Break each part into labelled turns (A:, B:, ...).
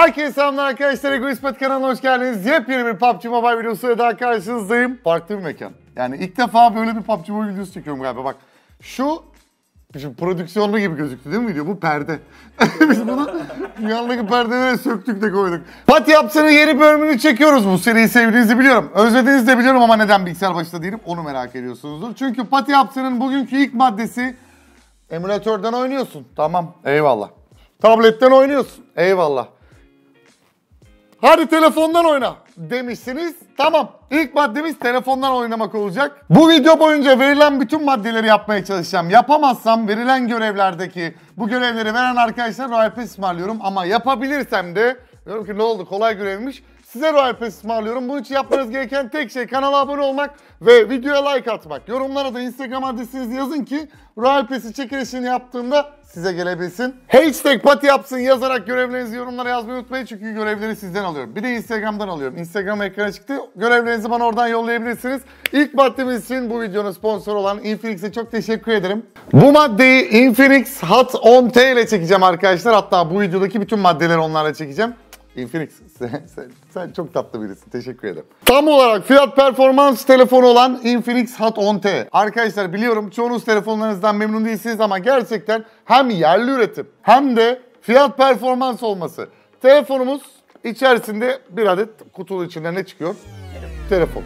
A: Herkese selamlar arkadaşlar. Egoist Pat kanalına hoş geldiniz. Yepyeni bir PUBG Mobile videosuyla daha karşınızdayım. Farklı bir mekan. Yani ilk defa böyle bir PUBG Mobile videosu çekiyorum galiba. Bak şu Şimdi prodüksiyonlu gibi gözüktü değil mi video? Bu perde. Biz bunu yanındaki perdelere söktük de koyduk. Pat yapsana yeni bölümünü çekiyoruz. Bu seriyi sevdiğinizi biliyorum. Özlediğinizi de biliyorum ama neden bilgisayar başında değilim onu merak ediyorsunuzdur. Çünkü Pat yapsının bugünkü ilk maddesi emülatörden oynuyorsun. Tamam eyvallah. Tabletten oynuyorsun. Eyvallah. Hadi telefondan oyna demişsiniz. Tamam. İlk maddemiz telefondan oynamak olacak. Bu video boyunca verilen bütün maddeleri yapmaya çalışacağım. Yapamazsam verilen görevlerdeki bu görevleri veren arkadaşlar Royal Pass ısmarlıyorum. Ama yapabilirsem de diyorum ki ne oldu kolay görevmiş Size Royal Pass ısmarlıyorum. Bunun için yapmanız gereken tek şey kanala abone olmak ve videoya like atmak. Yorumlara da Instagram adresinizi yazın ki Royal Pass'i çekilişini yaptığımda size gelebilsin. Hashtag pati yapsın yazarak görevlerinizi yorumlara yazmayı unutmayın çünkü görevleri sizden alıyorum. Bir de Instagram'dan alıyorum. Instagram ekrana çıktı. Görevlerinizi bana oradan yollayabilirsiniz. İlk maddemiz için bu videonun sponsoru olan Infinix'e çok teşekkür ederim. Bu maddeyi Infinix Hot 10T ile çekeceğim arkadaşlar. Hatta bu videodaki bütün maddeleri onlarla çekeceğim. Infinix sen, sen, sen çok tatlı birisin. Teşekkür ederim. Tam olarak fiyat performans telefonu olan Infinix Hot 10T. Arkadaşlar biliyorum çoğunuz telefonlarınızdan memnun değilsiniz ama gerçekten hem yerli üretim hem de fiyat performans olması. Telefonumuz içerisinde bir adet kutunun içinde ne çıkıyor? Telefon.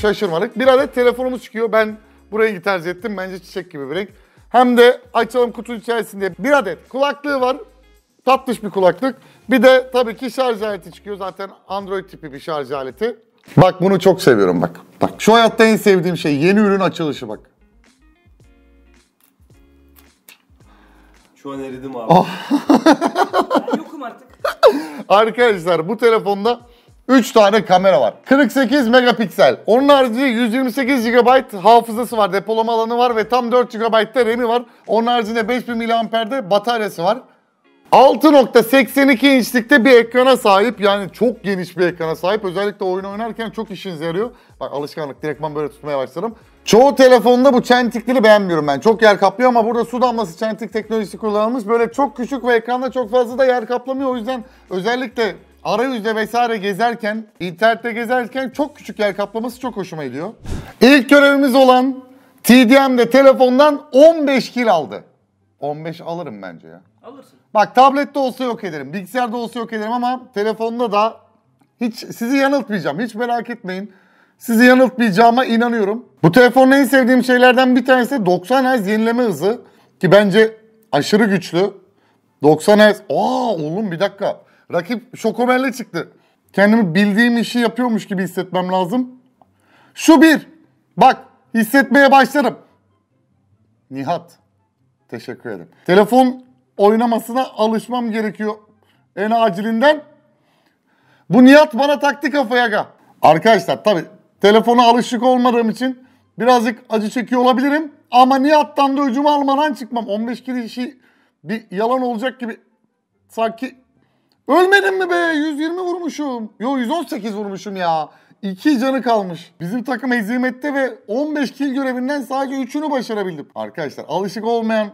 A: Şaşırmalık, Bir adet telefonumuz çıkıyor. Ben bu rengi tercih ettim. Bence çiçek gibi bir renk. Hem de açalım kutunun içerisinde bir adet kulaklığı var. Tatlış bir kulaklık. Bir de tabii ki şarj aleti çıkıyor. Zaten Android tipi bir şarj aleti. Bak bunu çok seviyorum bak. Bak şu hayatta en sevdiğim şey yeni ürün açılışı bak. Şu an eridim abi. Oh. ben yokum artık. Arkadaşlar bu telefonda 3 tane kamera var. 48 megapiksel. Onun harici 128 GB hafızası var. Depolama alanı var ve tam 4 GB da RAM'i var. Onun haricinde 5000 mAh'de bataryası var. 6.82 inçlikte bir ekrana sahip. Yani çok geniş bir ekrana sahip. Özellikle oyun oynarken çok işinize yarıyor. Bak alışkanlık direktman böyle tutmaya başlarım. Çoğu telefonda bu çentikleri beğenmiyorum ben. Çok yer kaplıyor ama burada su damlası çentik teknolojisi kullanılmış. Böyle çok küçük ve ekranda çok fazla da yer kaplamıyor. O yüzden özellikle arayüzde vesaire gezerken, internette gezerken çok küçük yer kaplaması çok hoşuma gidiyor. İlk görevimiz olan TDM'de telefondan 15 kil aldı. 15 alırım bence ya. Alırsın. Bak tablette olsa yok ederim, bilgisayarda olsa yok ederim ama telefonda da hiç sizi yanıltmayacağım. Hiç merak etmeyin. Sizi yanıltmayacağıma inanıyorum. Bu telefonun en sevdiğim şeylerden bir tanesi 90 Hz yenileme hızı. Ki bence aşırı güçlü. 90 Hz. Aa oğlum bir dakika. Rakip şokomerle çıktı. Kendimi bildiğim işi yapıyormuş gibi hissetmem lazım. Şu bir. Bak hissetmeye başlarım. Nihat. Teşekkür ederim. Telefon oynamasına alışmam gerekiyor. En acilinden. Bu Nihat bana taktı kafaya ga. Arkadaşlar tabi telefona alışık olmadığım için birazcık acı çekiyor olabilirim. Ama Nihat'tan da öcümü almadan çıkmam. 15 kişi bir yalan olacak gibi sanki Ölmedim mi be? 120 vurmuşum. Yo 118 vurmuşum ya. 2 canı kalmış. Bizim takım ezilmette ve 15 kill görevinden sadece 3'ünü başarabildim. Arkadaşlar alışık olmayan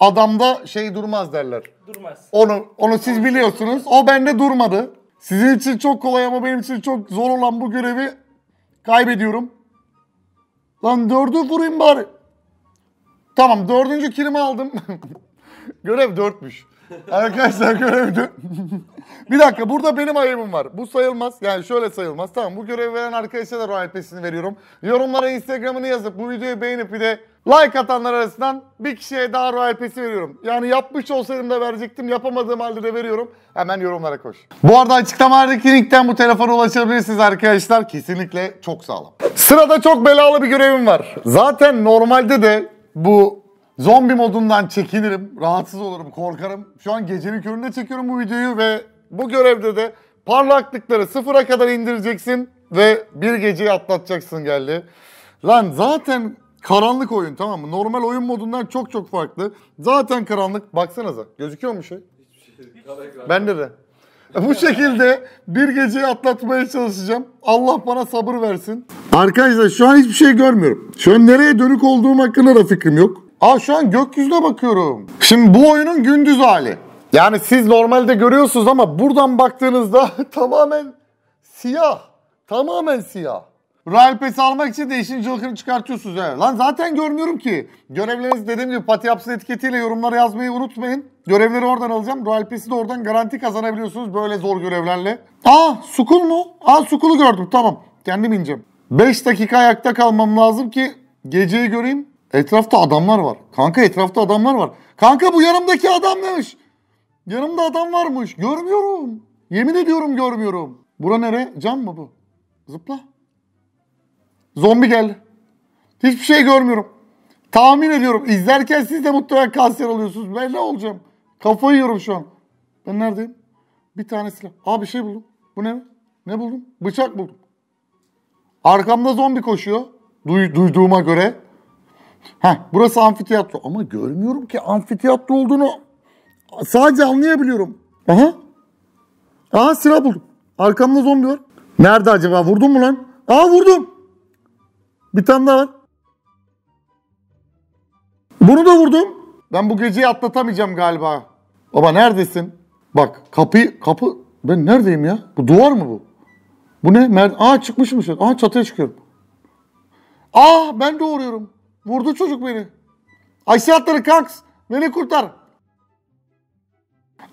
A: adamda şey durmaz derler. Durmaz. Onu onu siz biliyorsunuz. O bende durmadı. Sizin için çok kolay ama benim için çok zor olan bu görevi kaybediyorum. Lan dördü vurayım bari. Tamam dördüncü kilimi aldım. Görev dörtmüş. Arkadaşlar görevdi. bir dakika burada benim ayıbım var. Bu sayılmaz. Yani şöyle sayılmaz. Tamam bu görevi veren arkadaşa da Royal Pass'ini veriyorum. Yorumlara Instagram'ını yazıp bu videoyu beğenip bir de like atanlar arasından bir kişiye daha Royal Pass'i veriyorum. Yani yapmış olsaydım da verecektim. Yapamadığım halde de veriyorum. Hemen yorumlara koş. Bu arada açıklamadaki linkten bu telefona ulaşabilirsiniz arkadaşlar. Kesinlikle çok sağlam. Sırada çok belalı bir görevim var. Zaten normalde de bu Zombi modundan çekinirim, rahatsız olurum, korkarım. Şu an gecenin köründe çekiyorum bu videoyu ve bu görevde de parlaklıkları sıfıra kadar indireceksin ve bir geceyi atlatacaksın geldi. Lan zaten karanlık oyun tamam mı? Normal oyun modundan çok çok farklı. Zaten karanlık. Baksanıza gözüküyor mu şey? Ben de de. Bu şekilde bir geceyi atlatmaya çalışacağım. Allah bana sabır versin. Arkadaşlar şu an hiçbir şey görmüyorum. Şu an nereye dönük olduğum hakkında da fikrim yok. Aa şu an gökyüzüne bakıyorum. Şimdi bu oyunun gündüz hali. Yani siz normalde görüyorsunuz ama buradan baktığınızda tamamen siyah. Tamamen siyah. Royal Pass'i almak için de işin cılkını çıkartıyorsunuz yani. Lan zaten görmüyorum ki. Görevleriniz dediğim gibi pati yapsın etiketiyle yorumlara yazmayı unutmayın. Görevleri oradan alacağım. Royal Pass'i de oradan garanti kazanabiliyorsunuz böyle zor görevlerle. Aa Sukul mu? Aa Sukul'u gördüm tamam. Kendim ineceğim. 5 dakika ayakta kalmam lazım ki geceyi göreyim. Etrafta adamlar var. Kanka etrafta adamlar var. Kanka bu yanımdaki adam demiş. Yanımda adam varmış. Görmüyorum. Yemin ediyorum görmüyorum. Bura nere? Cam mı bu? Zıpla. Zombi geldi. Hiçbir şey görmüyorum. Tahmin ediyorum. İzlerken siz de mutlaka kanser alıyorsunuz. Ben ne olacağım? Kafayı yiyorum şu an. Ben neredeyim? Bir tane silah. Aa bir şey buldum. Bu ne? Ne buldum? Bıçak buldum. Arkamda zombi koşuyor. Duy, duyduğuma göre. Heh, burası amfiteyatro. Ama görmüyorum ki amfiteyatro olduğunu sadece anlayabiliyorum. Aha. Aha silah buldum. Arkamda zombi var. Nerede acaba? Vurdum mu lan? Aa vurdum. Bir tane daha var. Bunu da vurdum. Ben bu geceyi atlatamayacağım galiba. Baba neredesin? Bak kapı kapı ben neredeyim ya? Bu duvar mı bu? Bu ne? Mer Aa çıkmışmış. Aa çatıya çıkıyorum. Aa ben de doğuruyorum. Vurdu çocuk beni. Ayşe atları kalks. Beni kurtar.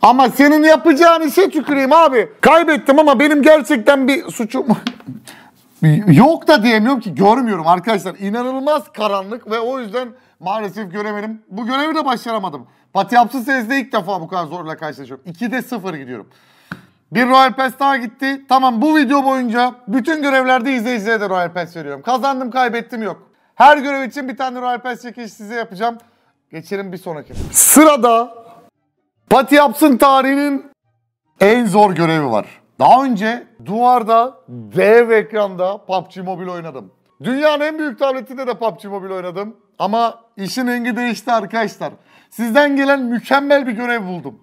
A: Ama senin yapacağın işe tüküreyim abi. Kaybettim ama benim gerçekten bir suçum yok da diyemiyorum ki görmüyorum arkadaşlar. İnanılmaz karanlık ve o yüzden maalesef göremedim. Bu görevi de başaramadım. Pati yapsın sezde ilk defa bu kadar zorla karşılaşıyorum. 2'de 0 gidiyorum. Bir Royal Pass daha gitti. Tamam bu video boyunca bütün görevlerde izleyicilere de Royal Pass veriyorum. Kazandım kaybettim yok. Her görev için bir tane Royal Pass size yapacağım. Geçelim bir sonraki. Sırada Pati Yapsın tarihinin en zor görevi var. Daha önce duvarda dev ekranda PUBG Mobile oynadım. Dünyanın en büyük tabletinde de PUBG Mobile oynadım. Ama işin rengi değişti arkadaşlar. Sizden gelen mükemmel bir görev buldum.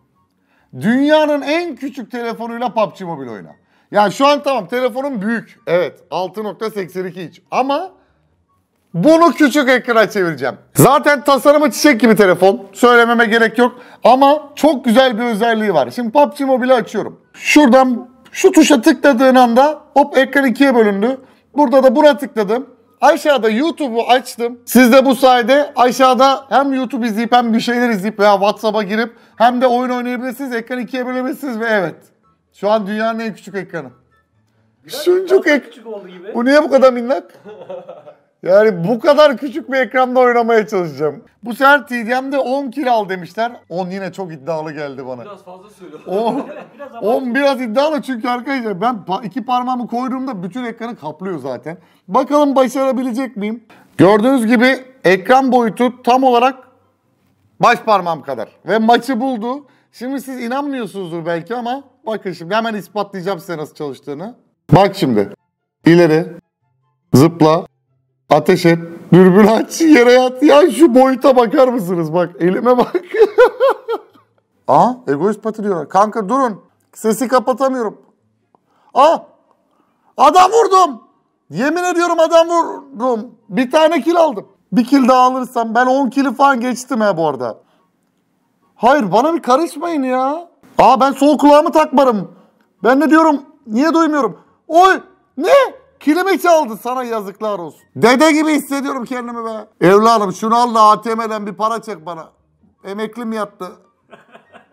A: Dünyanın en küçük telefonuyla PUBG Mobile oyna. Yani şu an tamam telefonum büyük. Evet 6.82 inç. Ama bunu küçük ekrana çevireceğim. Zaten tasarımı çiçek gibi telefon. Söylememe gerek yok. Ama çok güzel bir özelliği var. Şimdi PUBG Mobile'i açıyorum. Şuradan şu tuşa tıkladığın anda hop ekran ikiye bölündü. Burada da buna tıkladım. Aşağıda YouTube'u açtım. Siz de bu sayede aşağıda hem YouTube izleyip hem bir şeyler izleyip veya WhatsApp'a girip hem de oyun oynayabilirsiniz. Ekran ikiye bölebilirsiniz ve evet. Şu an dünyanın en küçük ekranı. Biraz Şuncuk ek... Bu niye bu kadar minnak? Yani bu kadar küçük bir ekranda oynamaya çalışacağım. Bu sefer TDM'de 10 kill al demişler. 10 yine çok iddialı geldi bana. Biraz fazla söylüyor. 10 biraz, ama... 10 biraz iddialı çünkü arkadaşlar ben iki parmağımı koyduğumda bütün ekranı kaplıyor zaten. Bakalım başarabilecek miyim? Gördüğünüz gibi ekran boyutu tam olarak baş parmağım kadar. Ve maçı buldu. Şimdi siz inanmıyorsunuzdur belki ama bakın şimdi hemen ispatlayacağım size nasıl çalıştığını. Bak şimdi. İleri. Zıpla. Ateş et. Dürbün aç yere yat. Ya şu boyuta bakar mısınız? Bak elime bak. Aa egoist pati Kanka durun. Sesi kapatamıyorum. Aa adam vurdum. Yemin ediyorum adam vurdum. Bir tane kil aldım. Bir kil daha alırsam ben 10 kili falan geçtim ya bu arada. Hayır bana bir karışmayın ya. Aa ben sol kulağımı takmarım. Ben ne diyorum? Niye duymuyorum? Oy ne? Kilimi çaldı sana yazıklar olsun. Dede gibi hissediyorum kendimi be. Evladım şunu al da ATM'den bir para çek bana. Emeklim yattı.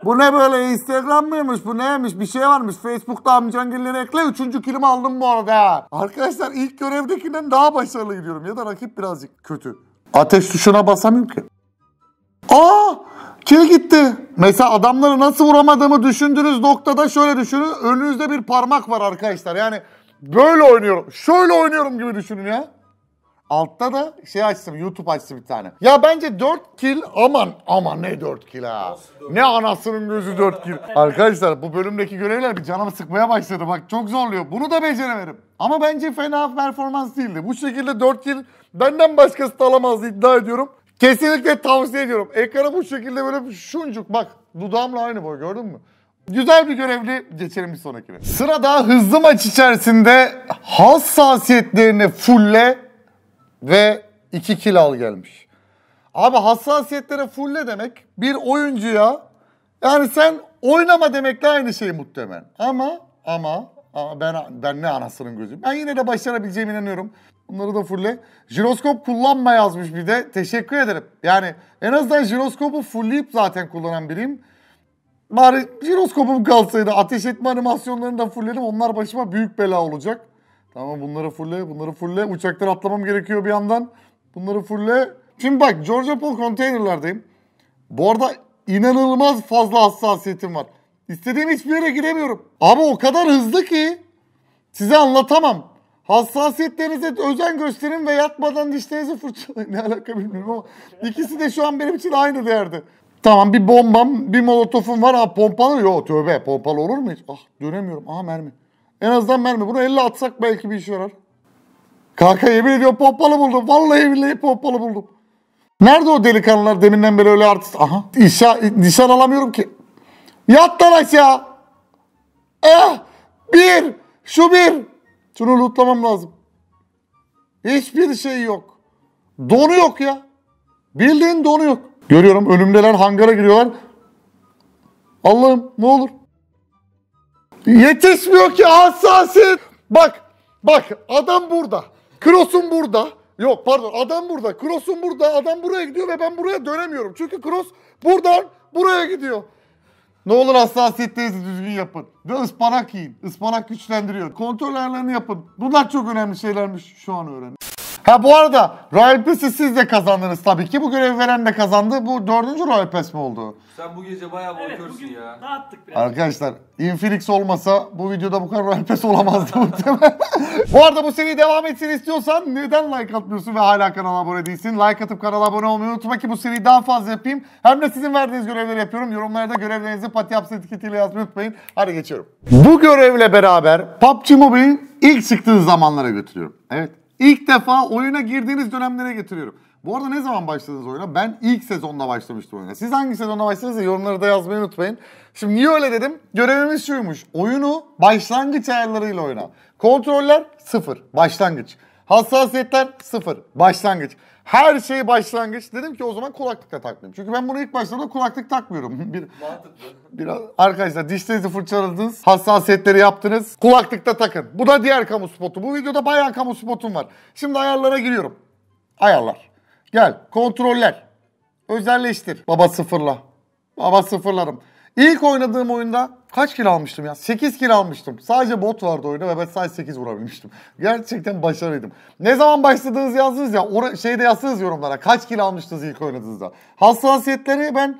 A: Bu ne böyle Instagram mıymış bu neymiş bir şey varmış. Facebook'ta amcangilleri ekle. Üçüncü kilimi aldım bu arada. Arkadaşlar ilk görevdekinden daha başarılı gidiyorum. Ya da rakip birazcık kötü. Ateş tuşuna basamıyorum ki. Aa! Kil gitti. Mesela adamları nasıl vuramadığımı düşündüğünüz noktada şöyle düşünün. Önünüzde bir parmak var arkadaşlar. Yani Böyle oynuyorum. Şöyle oynuyorum gibi düşünün ya. Altta da şey açsın, YouTube açsın bir tane. Ya bence 4 kill aman aman ne 4 kill ha. Ne anasının gözü 4 kill. Arkadaşlar bu bölümdeki görevler bir canımı sıkmaya başladı. Bak çok zorluyor. Bunu da beceremedim. Ama bence fena performans değildi. Bu şekilde 4 kill benden başkası da alamazdı iddia ediyorum. Kesinlikle tavsiye ediyorum. Ekranı bu şekilde böyle şuncuk bak dudağımla aynı boy gördün mü? Güzel bir görevli geçelim bir sonrakine. Sırada hızlı maç içerisinde hassasiyetlerini fulle ve 2 kill al gelmiş. Abi hassasiyetlere fulle demek bir oyuncuya yani sen oynama demekle aynı şey muhtemelen. Ama ama, ama ben ben ne anasının gözüm. Ben yine de başarabileceğime inanıyorum. Bunları da fulle. Jiroskop kullanma yazmış bir de. Teşekkür ederim. Yani en azından jiroskopu fullleyip zaten kullanan biriyim. Bari jiroskopum kalsaydı. Ateş etme animasyonlarını da fullledim. Onlar başıma büyük bela olacak. Tamam bunları fulle, bunları fulle. Uçaktan atlamam gerekiyor bir yandan. Bunları fulle. Şimdi bak George Paul konteynerlardayım. Bu arada inanılmaz fazla hassasiyetim var. İstediğim hiçbir yere giremiyorum. Ama o kadar hızlı ki size anlatamam. Hassasiyetlerinize özen gösterin ve yatmadan dişlerinizi fırçalayın. Ne alaka bilmiyorum ama ikisi de şu an benim için aynı değerde. Tamam bir bombam, bir molotofum var. Aa, pompalı yok tövbe pompalı olur mu hiç? Ah dönemiyorum. Aha mermi. En azından mermi. Bunu elle atsak belki bir işe yarar. Kanka yemin ediyorum pompalı buldum. Vallahi billahi pompalı buldum. Nerede o delikanlılar deminden beri öyle artist? Aha nişan, nişan alamıyorum ki. Yat lan aşağı. Eh bir şu bir. Şunu lootlamam lazım. Hiçbir şey yok. Donu yok ya. Bildiğin donu yok. Görüyorum önümdeler hangara giriyorlar. Allah'ım ne olur. Yetişmiyor ki hassasiyet. Bak bak adam burada. Kros'un burada. Yok pardon adam burada. Kros'un burada. Adam buraya gidiyor ve ben buraya dönemiyorum. Çünkü Kros buradan buraya gidiyor. Ne olur hassasiyetlerinizi düzgün yapın. Ve ıspanak yiyin. Ispanak güçlendiriyor. Kontrol ayarlarını yapın. Bunlar çok önemli şeylermiş şu an öğrenin. Ha bu arada Royal Pass'i siz de kazandınız tabii ki. Bu görevi veren de kazandı. Bu dördüncü Royal Pass mi oldu? Sen bu gece bayağı evet, volkörsün bugün ya. dağıttık biraz. Arkadaşlar Infinix olmasa bu videoda bu kadar Royal Pass olamazdı muhtemelen. bu arada bu seri devam etsin istiyorsan neden like atmıyorsun ve hala kanala abone değilsin? Like atıp kanala abone olmayı unutma ki bu seri daha fazla yapayım. Hem de sizin verdiğiniz görevleri yapıyorum. Yorumlarda görevlerinizi pati yapsın etiketiyle yazmayı unutmayın. Hadi geçiyorum. Bu görevle beraber PUBG Mobile'in ilk çıktığı zamanlara götürüyorum. Evet İlk defa oyuna girdiğiniz dönemlere getiriyorum. Bu arada ne zaman başladınız oyuna? Ben ilk sezonda başlamıştım oyuna. Siz hangi sezonda başladınız da yorumları da yazmayı unutmayın. Şimdi niye öyle dedim? Görevimiz şuymuş. Oyunu başlangıç ayarlarıyla oyna. Kontroller sıfır. Başlangıç. Hassasiyetler sıfır. Başlangıç. Her şey başlangıç. Dedim ki o zaman kulaklıkla takmayayım. Çünkü ben bunu ilk başlarda kulaklık takmıyorum. Bir, biraz, arkadaşlar dişlerinizi fırçaladınız. Hassasiyetleri yaptınız. Kulaklıkta takın. Bu da diğer kamu spotu. Bu videoda bayağı kamu spotum var. Şimdi ayarlara giriyorum. Ayarlar. Gel. Kontroller. Özelleştir. Baba sıfırla. Baba sıfırlarım. İlk oynadığım oyunda kaç kilo almıştım ya? 8 kilo almıştım. Sadece bot vardı oyunda ve ben sadece 8 vurabilmiştim. Gerçekten başarılıydım. Ne zaman başladığınızı yazdınız ya. Or- şeyde yazsınız yorumlara. Kaç kilo almıştınız ilk oynadığınızda? Hassasiyetleri ben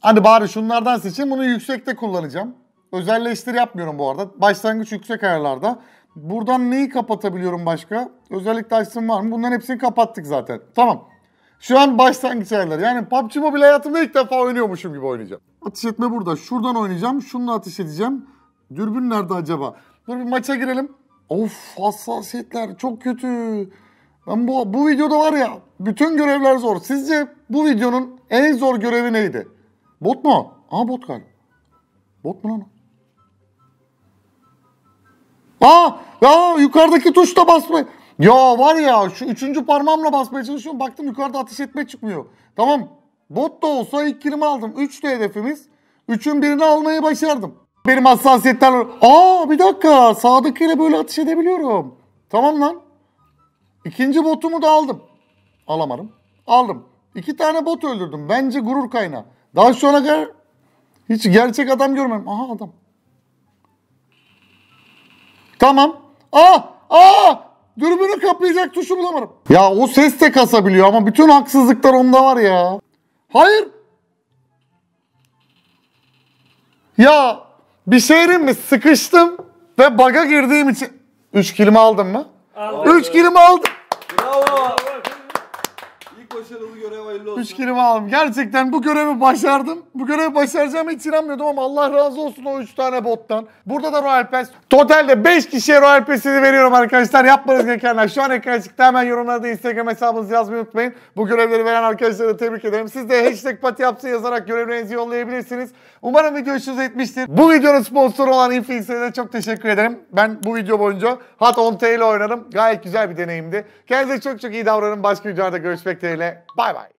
A: hani bari şunlardan seçeyim. Bunu yüksekte kullanacağım. Özelleştir yapmıyorum bu arada. Başlangıç yüksek ayarlarda. Buradan neyi kapatabiliyorum başka? Özellikle açtığım var mı? Bunların hepsini kapattık zaten. Tamam. Şu an başlangıç ayarları. Yani PUBG Mobile hayatımda ilk defa oynuyormuşum gibi oynayacağım. Atış etme burada. Şuradan oynayacağım. Şununla atış edeceğim. Dürbün nerede acaba? Dur bir maça girelim. Of hassasiyetler çok kötü. Ben bu, bu videoda var ya bütün görevler zor. Sizce bu videonun en zor görevi neydi? Bot mu? Aa bot galiba. Bot mu lan? Aa, aa yukarıdaki tuşla basmayı. Ya var ya şu üçüncü parmağımla basmaya çalışıyorum. Baktım yukarıda ateş etme çıkmıyor. Tamam bot da olsa ilk kirimi aldım. Üç hedefimiz. Üçün birini almayı başardım. Benim hassasiyetler... Aa bir dakika sağdakiyle böyle ateş edebiliyorum. Tamam lan. İkinci botumu da aldım. Alamadım. Aldım. İki tane bot öldürdüm. Bence gurur kaynağı. Daha şu ana kadar hiç gerçek adam görmedim. Aha adam. Tamam. Aa! Ah! Aa! Ah! Dürbünü kapayacak tuşu bulamadım. Ya o ses de kasabiliyor ama bütün haksızlıklar onda var ya. Hayır. Ya bir şehrin mi sıkıştım ve baga girdiğim için... Üç kelime aldın mı? Aldım. Üç kelime aldım. Bravo yıllık görev hayırlı olsun. Üç kelime aldım. Gerçekten bu görevi başardım. Bu görevi başaracağımı hiç inanmıyordum ama Allah razı olsun o üç tane bottan. Burada da Royal Pass. Totalde beş kişiye Royal Pass'ini veriyorum arkadaşlar. Yapmanız gerekenler şu an ekran çıktı. Hemen yorumlarda Instagram hesabınızı yazmayı unutmayın. Bu görevleri veren arkadaşlara tebrik ederim. Siz de hashtag pati yapsın yazarak görevlerinizi yollayabilirsiniz. Umarım video hoşunuza etmiştir Bu videonun sponsoru olan Infinix'e de çok teşekkür ederim. Ben bu video boyunca Hot 10 ile oynadım. Gayet güzel bir deneyimdi. Kendinize çok çok iyi davranın. Başka videolarda görüşmek dileğiyle. Bye bye.